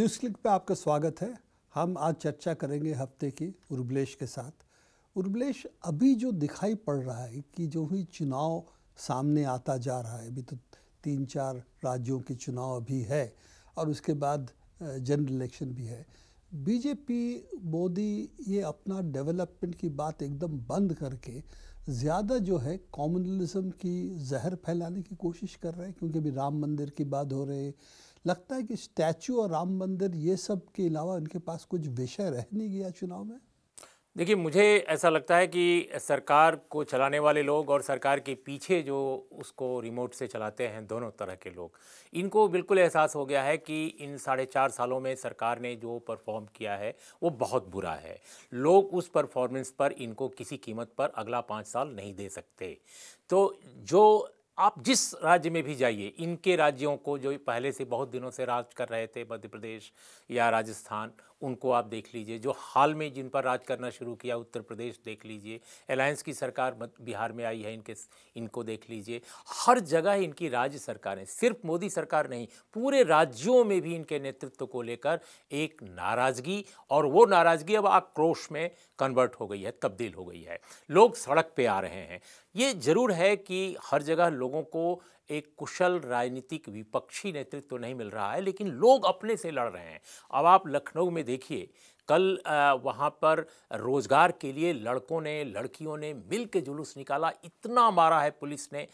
News click पे आपका स्वागत है हम आज चर्चा करेंगे हफ्ते की उर्बलेश के साथ उर्बलेश अभी जो दिखाई पड़ रहा है कि जो भी चुनाव सामने आता जा रहा है अभी तो तीन चार राज्यों के चुनाव अभी है और उसके बाद जनरल इलेक्शन भी है बीजेपी मोदी ये अपना डेवलपमेंट की बात एकदम बंद करके ज़्यादा जो है कॉमनलिज्म की जहर फैलाने की कोशिश कर रहे हैं क्योंकि अभी राम मंदिर की बात हो रही है लगता है कि स्टैचू और राम मंदिर ये सब के अलावा इनके पास कुछ विषय रह नहीं गया चुनाव में देखिए मुझे ऐसा लगता है कि सरकार को चलाने वाले लोग और सरकार के पीछे जो उसको रिमोट से चलाते हैं दोनों तरह के लोग इनको बिल्कुल एहसास हो गया है कि इन साढ़े चार सालों में सरकार ने जो परफॉर्म किया है वो बहुत बुरा है लोग उस परफॉर्मेंस पर इनको किसी कीमत पर अगला पाँच साल नहीं दे सकते तो जो आप जिस राज्य में भी जाइए इनके राज्यों को जो पहले से बहुत दिनों से राज कर रहे थे मध्य प्रदेश या राजस्थान उनको आप देख लीजिए जो हाल में जिन पर राज करना शुरू किया उत्तर प्रदेश देख लीजिए अलायंस की सरकार बिहार में आई है इनके इनको देख लीजिए हर जगह इनकी राज्य सरकारें सिर्फ मोदी सरकार नहीं पूरे राज्यों में भी इनके नेतृत्व को लेकर एक नाराज़गी और वो नाराज़गी अब आक्रोश में कन्वर्ट हो गई है तब्दील हो गई है लोग सड़क पर आ रहे हैं ये जरूर है कि हर जगह लोगों को एक कुशल राजनीतिक विपक्षी नेतृत्व तो नहीं मिल रहा है लेकिन लोग अपने से लड़ रहे हैं अब आप लखनऊ में देखिए कल वहाँ पर रोज़गार के लिए लड़कों ने लड़कियों ने मिल के जुलूस निकाला इतना मारा है पुलिस ने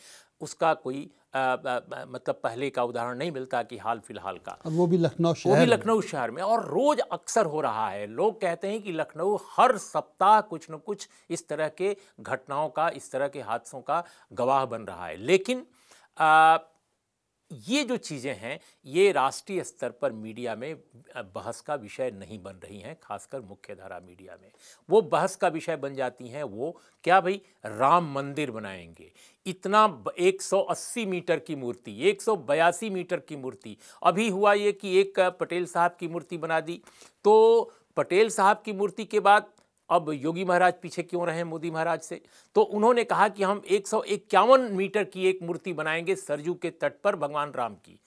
उसका कोई मतलब पहले का उदाहरण नहीं मिलता कि हाल फिलहाल का वो भी लखनऊ शहर वो भी लखनऊ शहर में और रोज अक्सर हो रहा है लोग कहते हैं कि लखनऊ हर सप्ताह कुछ न कुछ इस तरह के घटनाओं का इस तरह के हादसों का गवाह बन रहा है लेकिन आ, ये जो चीज़ें हैं ये राष्ट्रीय स्तर पर मीडिया में बहस का विषय नहीं बन रही हैं खासकर मुख्यधारा मीडिया में वो बहस का विषय बन जाती हैं वो क्या भाई राम मंदिर बनाएंगे इतना 180 मीटर की मूर्ति एक मीटर की मूर्ति अभी हुआ ये कि एक पटेल साहब की मूर्ति बना दी तो पटेल साहब की मूर्ति के बाद अब योगी महाराज पीछे क्यों रहे मोदी महाराज से तो उन्होंने कहा कि हम एक सौ इक्यावन मीटर की एक मूर्ति बनाएंगे सरजू के तट पर भगवान राम की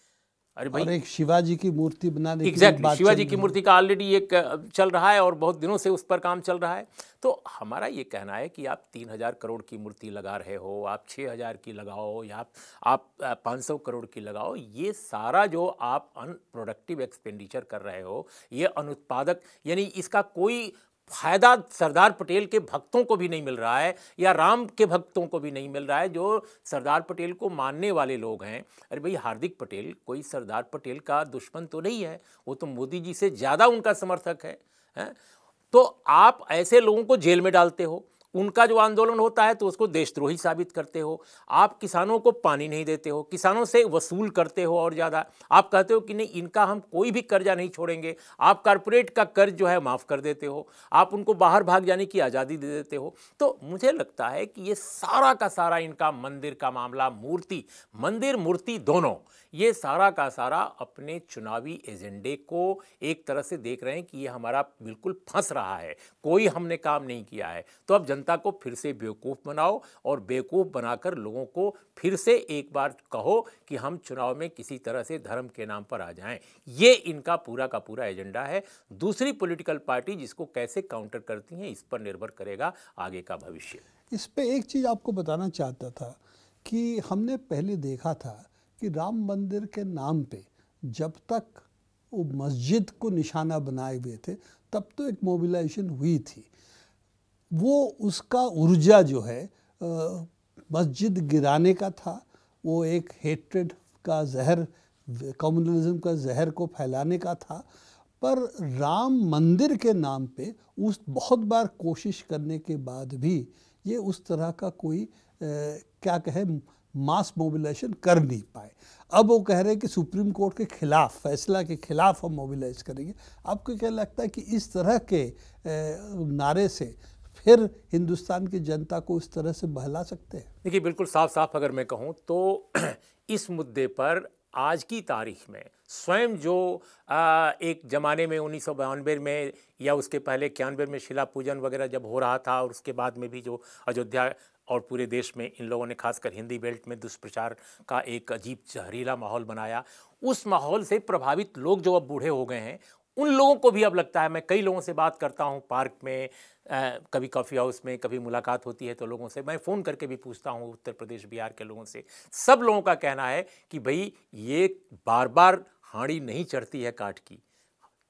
अरे भाई एक शिवाजी की मूर्ति बनाने एग्जैक्टली exactly, शिवाजी की मूर्ति का ऑलरेडी एक चल रहा है और बहुत दिनों से उस पर काम चल रहा है तो हमारा ये कहना है कि आप तीन हज़ार करोड़ की मूर्ति लगा रहे हो आप छः हज़ार की लगाओ या आप पाँच सौ करोड़ की लगाओ ये सारा जो आप अनप्रोडक्टिव एक्सपेंडिचर कर रहे हो ये अनुत्पादक यानी इसका कोई फायदा सरदार पटेल के भक्तों को भी नहीं मिल रहा है या राम के भक्तों को भी नहीं मिल रहा है जो सरदार पटेल को मानने वाले लोग हैं अरे भाई हार्दिक पटेल कोई सरदार पटेल का दुश्मन तो नहीं है वो तो मोदी जी से ज़्यादा उनका समर्थक है, है? तो आप ऐसे लोगों को जेल में डालते हो उनका जो आंदोलन होता है तो उसको देशद्रोही साबित करते हो आप किसानों को पानी नहीं देते हो किसानों से वसूल करते हो और ज़्यादा आप कहते हो कि नहीं इनका हम कोई भी कर्जा नहीं छोड़ेंगे आप कारपोरेट का कर्ज जो है माफ़ कर देते हो आप उनको बाहर भाग जाने की आज़ादी दे देते हो तो मुझे लगता है कि ये सारा का सारा इनका मंदिर का मामला मूर्ति मंदिर मूर्ति दोनों ये सारा का सारा अपने चुनावी एजेंडे को एक तरह से देख रहे हैं कि ये हमारा बिल्कुल फंस रहा है कोई हमने काम नहीं किया है तो अब जनता को फिर से बेवकूफ़ बनाओ और बेवकूफ़ बनाकर लोगों को फिर से एक बार कहो कि हम चुनाव में किसी तरह से धर्म के नाम पर आ जाएं ये इनका पूरा का पूरा एजेंडा है दूसरी पॉलिटिकल पार्टी जिसको कैसे काउंटर करती हैं इस पर निर्भर करेगा आगे का भविष्य इस पर एक चीज़ आपको बताना चाहता था कि हमने पहले देखा था कि राम मंदिर के नाम पे जब तक वो मस्जिद को निशाना बनाए हुए थे तब तो एक मोबिलाइजेशन हुई थी वो उसका ऊर्जा जो है आ, मस्जिद गिराने का था वो एक हेट्रेड का जहर कम्युनलिज्म का जहर को फैलाने का था पर राम मंदिर के नाम पे उस बहुत बार कोशिश करने के बाद भी ये उस तरह का कोई आ, क्या कहे मास मोबिलाइजेशन कर नहीं पाए अब वो कह रहे हैं कि सुप्रीम कोर्ट के खिलाफ फैसला के खिलाफ हम मोबिलाइज करेंगे आपको क्या लगता है कि इस तरह के नारे से फिर हिंदुस्तान की जनता को इस तरह से बहला सकते हैं देखिए बिल्कुल साफ साफ अगर मैं कहूँ तो इस मुद्दे पर आज की तारीख में स्वयं जो आ, एक ज़माने में उन्नीस में या उसके पहले इक्यानवे में शिला पूजन वगैरह जब हो रहा था और उसके बाद में भी जो अयोध्या और पूरे देश में इन लोगों ने खासकर हिंदी बेल्ट में दुष्प्रचार का एक अजीब जहरीला माहौल बनाया उस माहौल से प्रभावित लोग जो अब बूढ़े हो गए हैं उन लोगों को भी अब लगता है मैं कई लोगों से बात करता हूँ पार्क में आ, कभी कॉफ़ी हाउस में कभी मुलाकात होती है तो लोगों से मैं फ़ोन करके भी पूछता हूँ उत्तर प्रदेश बिहार के लोगों से सब लोगों का कहना है कि भाई ये बार बार हाँड़ी नहीं चढ़ती है काठ की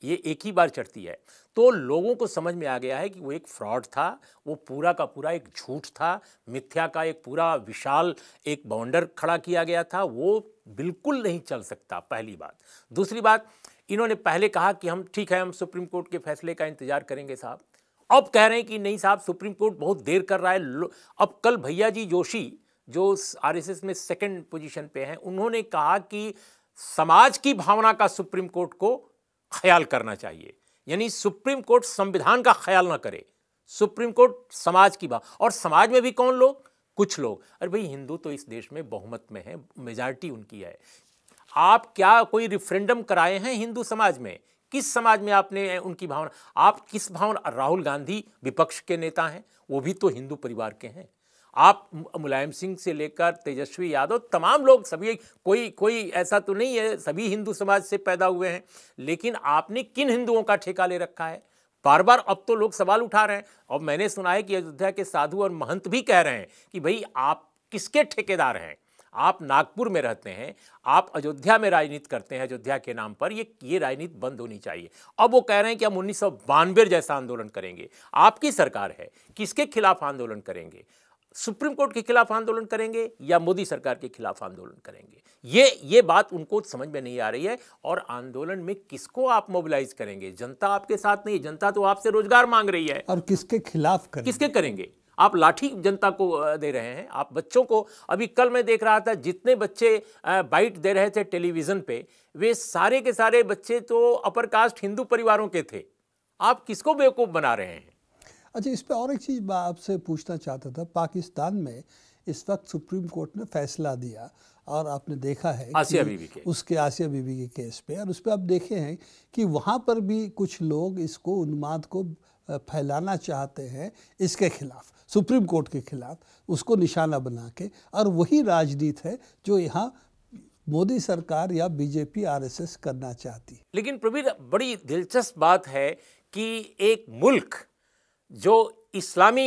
ये एक ही बार चढ़ती है तो लोगों को समझ में आ गया है कि वो एक फ्रॉड था वो पूरा का पूरा एक झूठ था मिथ्या का एक पूरा विशाल एक बाउंडर खड़ा किया गया था वो बिल्कुल नहीं चल सकता पहली बात दूसरी बात इन्होंने पहले कहा कि हम ठीक है हम सुप्रीम कोर्ट के फैसले का इंतजार करेंगे साहब अब कह रहे हैं कि नहीं साहब सुप्रीम कोर्ट बहुत देर कर रहा है अब कल भैया जी जोशी जो आर में सेकेंड पोजिशन पे हैं उन्होंने कहा कि समाज की भावना का सुप्रीम कोर्ट को ख्याल करना चाहिए यानी सुप्रीम कोर्ट संविधान का ख्याल ना करे सुप्रीम कोर्ट समाज की बात और समाज में भी कौन लोग कुछ लोग अरे भाई हिंदू तो इस देश में बहुमत में है मेजॉरिटी उनकी है आप क्या कोई रिफ्रेंडम कराए हैं हिंदू समाज में किस समाज में आपने उनकी भावना आप किस भावना राहुल गांधी विपक्ष के नेता हैं वो भी तो हिंदू परिवार के हैं आप मुलायम सिंह से लेकर तेजस्वी यादव तमाम लोग सभी कोई कोई ऐसा तो नहीं है सभी हिंदू समाज से पैदा हुए हैं लेकिन आपने किन हिंदुओं का ठेका ले रखा है बार बार अब तो लोग सवाल उठा रहे हैं और मैंने सुना है कि अयोध्या के साधु और महंत भी कह रहे हैं कि भाई आप किसके ठेकेदार हैं आप नागपुर में रहते हैं आप अयोध्या में राजनीति करते हैं अयोध्या के नाम पर ये ये राजनीति बंद होनी चाहिए अब वो कह रहे हैं कि हम उन्नीस जैसा आंदोलन करेंगे आपकी सरकार है किसके खिलाफ आंदोलन करेंगे सुप्रीम कोर्ट के खिलाफ आंदोलन करेंगे या मोदी सरकार के खिलाफ आंदोलन करेंगे ये ये बात उनको समझ में नहीं आ रही है और आंदोलन में किसको आप मोबिलाइज करेंगे जनता आपके साथ नहीं जनता तो आपसे रोजगार मांग रही है और किसके खिलाफ करेंगे? किसके करेंगे आप लाठी जनता को दे रहे हैं आप बच्चों को अभी कल मैं देख रहा था जितने बच्चे बाइट दे रहे थे टेलीविज़न पे वे सारे के सारे बच्चे तो अपर कास्ट हिंदू परिवारों के थे आप किसको बेवकूफ़ बना रहे हैं अच्छा इस पर और एक चीज़ मैं आपसे पूछना चाहता था पाकिस्तान में इस वक्त सुप्रीम कोर्ट ने फैसला दिया और आपने देखा है आसिया बीबी के उसके आसिया बीबी के केस पे और उस पर आप देखे हैं कि वहाँ पर भी कुछ लोग इसको उन्माद को फैलाना चाहते हैं इसके खिलाफ सुप्रीम कोर्ट के खिलाफ उसको निशाना बना के और वही राजनीति है जो यहाँ मोदी सरकार या बीजेपी आरएसएस करना चाहती लेकिन प्रवीर बड़ी दिलचस्प बात है कि एक मुल्क जो इस्लामी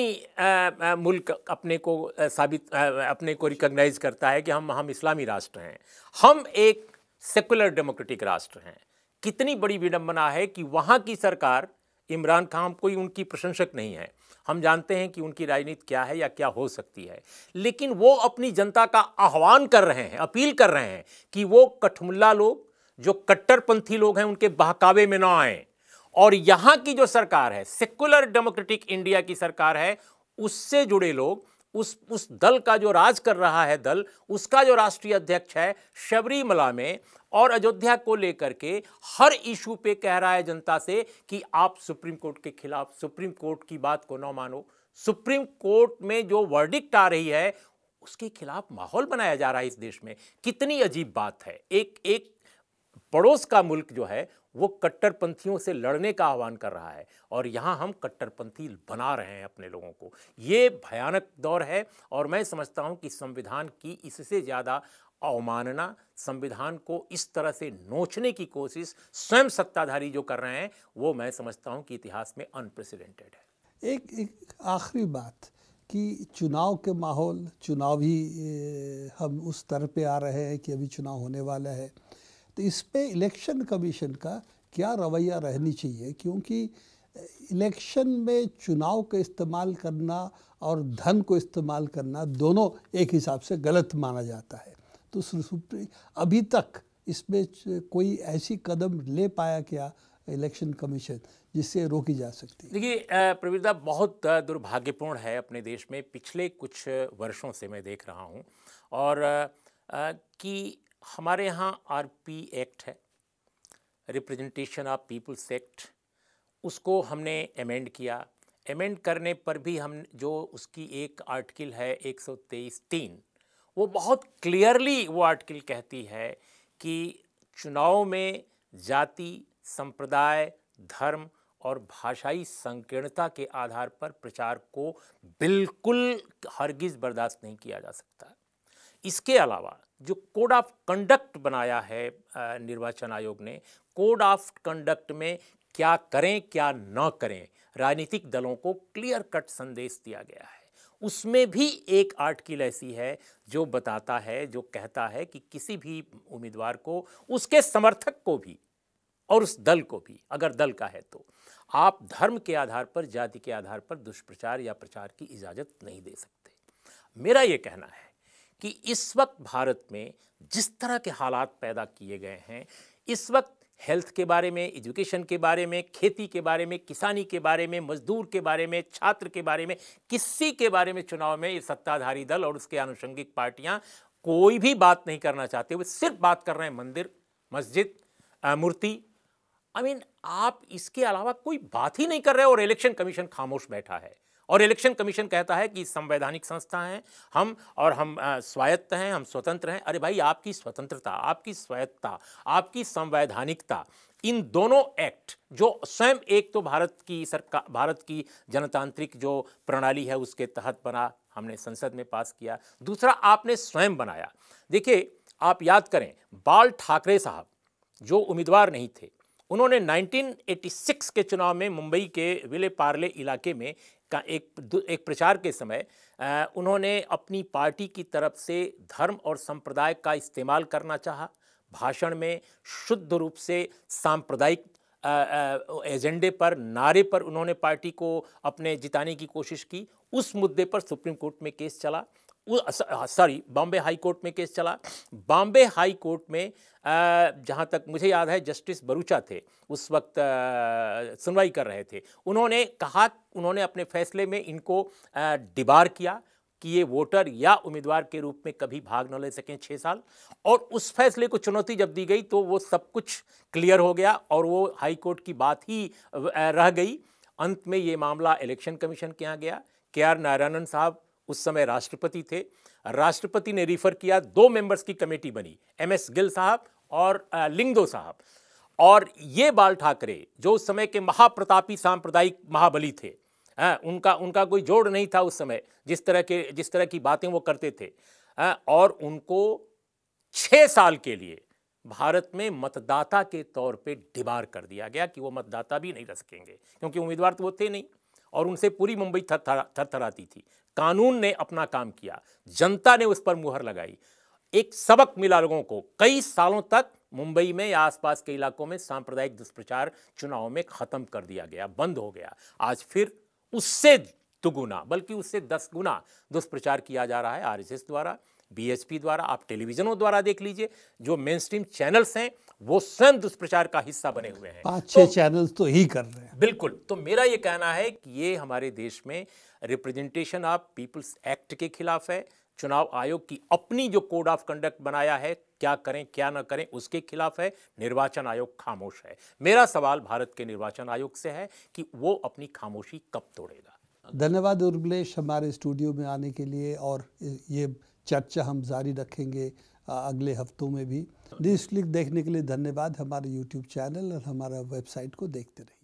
मुल्क अपने को साबित अपने को रिकॉग्नाइज करता है कि हम हम इस्लामी राष्ट्र हैं हम एक सेकुलर डेमोक्रेटिक राष्ट्र हैं कितनी बड़ी विडम्बना है कि वहाँ की सरकार इमरान खान कोई उनकी प्रशंसक नहीं है हम जानते हैं कि उनकी राजनीति क्या है या क्या हो सकती है लेकिन वो अपनी जनता का आह्वान कर रहे हैं अपील कर रहे हैं कि वो कठमुल्ला लोग जो कट्टरपंथी लोग हैं उनके बहकावे में ना आएँ और यहां की जो सरकार है सेक्युलर डेमोक्रेटिक इंडिया की सरकार है उससे जुड़े लोग उस उस दल का जो राज कर रहा है दल उसका जो राष्ट्रीय अध्यक्ष है शबरीमला में और अयोध्या को लेकर के हर इशू पे कह रहा है जनता से कि आप सुप्रीम कोर्ट के खिलाफ सुप्रीम कोर्ट की बात को ना मानो सुप्रीम कोर्ट में जो वर्डिक्ट आ रही है उसके खिलाफ माहौल बनाया जा रहा है इस देश में कितनी अजीब बात है एक एक पड़ोस का मुल्क जो है वो कट्टरपंथियों से लड़ने का आह्वान कर रहा है और यहाँ हम कट्टरपंथी बना रहे हैं अपने लोगों को ये भयानक दौर है और मैं समझता हूँ कि संविधान की इससे ज़्यादा अवमानना संविधान को इस तरह से नोचने की कोशिश स्वयं सत्ताधारी जो कर रहे हैं वो मैं समझता हूँ कि इतिहास में अनप्रेसिडेंटेड है एक एक आखिरी बात कि चुनाव के माहौल चुनावी हम उस तरह पे आ रहे हैं कि अभी चुनाव होने वाला है तो इस पर इलेक्शन कमीशन का क्या रवैया रहनी चाहिए क्योंकि इलेक्शन में चुनाव का इस्तेमाल करना और धन को इस्तेमाल करना दोनों एक हिसाब से गलत माना जाता है तो सुप्रीम अभी तक इसमें कोई ऐसी कदम ले पाया क्या इलेक्शन कमीशन जिससे रोकी जा सकती है देखिए प्रवीरता बहुत दुर्भाग्यपूर्ण है अपने देश में पिछले कुछ वर्षों से मैं देख रहा हूँ और कि हमारे यहाँ आरपी एक्ट है रिप्रेजेंटेशन ऑफ पीपल्स एक्ट उसको हमने अमेंड किया अमेंड करने पर भी हम जो उसकी एक आर्टिकल है एक सौ तेईस तीन वो बहुत क्लियरली वो आर्टिकल कहती है कि चुनाव में जाति संप्रदाय धर्म और भाषाई संकीर्णता के आधार पर प्रचार को बिल्कुल हरगिज बर्दाश्त नहीं किया जा सकता इसके अलावा जो कोड ऑफ कंडक्ट बनाया है निर्वाचन आयोग ने कोड ऑफ कंडक्ट में क्या करें क्या ना करें राजनीतिक दलों को क्लियर कट संदेश दिया गया है उसमें भी एक आर्टिकल ऐसी है जो बताता है जो कहता है कि किसी भी उम्मीदवार को उसके समर्थक को भी और उस दल को भी अगर दल का है तो आप धर्म के आधार पर जाति के आधार पर दुष्प्रचार या प्रचार की इजाज़त नहीं दे सकते मेरा ये कहना है कि इस वक्त भारत में जिस तरह के हालात पैदा किए गए हैं इस वक्त हेल्थ के बारे में एजुकेशन के बारे में खेती के बारे में किसानी के बारे में मजदूर के बारे में छात्र के बारे में किसी के बारे में चुनाव में ये सत्ताधारी दल और उसके आनुषंगिक पार्टियां कोई भी बात नहीं करना चाहते वो सिर्फ बात कर रहे हैं मंदिर मस्जिद मूर्ति आई मीन आप इसके अलावा कोई बात ही नहीं कर रहे और इलेक्शन कमीशन खामोश बैठा है और इलेक्शन कमीशन कहता है कि संवैधानिक संस्था हैं हम और हम स्वायत्त हैं हम स्वतंत्र हैं अरे भाई आपकी स्वतंत्रता आपकी स्वायत्तता आपकी संवैधानिकता इन दोनों एक्ट जो स्वयं एक तो भारत की सरकार भारत की जनतांत्रिक जो प्रणाली है उसके तहत बना हमने संसद में पास किया दूसरा आपने स्वयं बनाया देखिए आप याद करें बाल ठाकरे साहब जो उम्मीदवार नहीं थे उन्होंने 1986 के चुनाव में मुंबई के विले पार्ले इलाके में का एक एक प्रचार के समय उन्होंने अपनी पार्टी की तरफ से धर्म और संप्रदाय का इस्तेमाल करना चाहा भाषण में शुद्ध रूप से सांप्रदायिक एजेंडे पर नारे पर उन्होंने पार्टी को अपने जिताने की कोशिश की उस मुद्दे पर सुप्रीम कोर्ट में केस चला सॉरी बॉम्बे हाई कोर्ट में केस चला बॉम्बे हाई कोर्ट में जहाँ तक मुझे याद है जस्टिस बरूचा थे उस वक्त सुनवाई कर रहे थे उन्होंने कहा उन्होंने अपने फैसले में इनको डिबार किया कि ये वोटर या उम्मीदवार के रूप में कभी भाग न ले सकें छः साल और उस फैसले को चुनौती जब दी गई तो वो सब कुछ क्लियर हो गया और वो हाई कोर्ट की बात ही रह गई अंत में ये मामला इलेक्शन कमीशन के यहाँ गया के आर नारायणन साहब उस समय राष्ट्रपति थे राष्ट्रपति ने रिफर किया दो मेंबर्स की कमेटी बनी एम एस गिल साहब और लिंगदो साहब और ये बाल ठाकरे जो उस समय के महाप्रतापी सांप्रदायिक महाबली थे आ, उनका उनका कोई जोड़ नहीं था उस समय जिस तरह के जिस तरह की बातें वो करते थे आ, और उनको छः साल के लिए भारत में मतदाता के तौर पे डिबार कर दिया गया कि वो मतदाता भी नहीं रह सकेंगे क्योंकि उम्मीदवार तो वो थे नहीं और उनसे पूरी मुंबई थर थराती थी कानून ने अपना काम किया जनता ने उस पर मुहर लगाई एक सबक मिला लोगों को कई सालों तक मुंबई में या आसपास के इलाकों में सांप्रदायिक दुष्प्रचार चुनाव में खत्म कर दिया गया बंद हो गया आज फिर उससे दुगुना बल्कि उससे दस गुना दुष्प्रचार किया जा रहा है आरएसएस द्वारा बीएसपी द्वारा आप टेलीविज़नों द्वारा देख लीजिए जो मेन स्ट्रीम चैनल्स हैं वो स्वयं दुष्प्रचार का हिस्सा बने हुए हैं पांच छह तो, चैनल तो ही कर रहे हैं बिल्कुल तो मेरा ये कहना है कि ये हमारे देश में रिप्रेजेंटेशन ऑफ पीपल्स एक्ट के खिलाफ है चुनाव आयोग की अपनी जो कोड ऑफ कंडक्ट बनाया है क्या करें क्या ना करें उसके खिलाफ है निर्वाचन आयोग खामोश है मेरा सवाल भारत के निर्वाचन आयोग से है कि वो अपनी खामोशी कब तोड़ेगा धन्यवाद उर्मलेश हमारे स्टूडियो में आने के लिए और ये चर्चा हम जारी रखेंगे अगले हफ्तों में भी न्यूज़ क्लिक देखने के लिए धन्यवाद हमारे यूट्यूब चैनल और हमारा वेबसाइट को देखते रहिए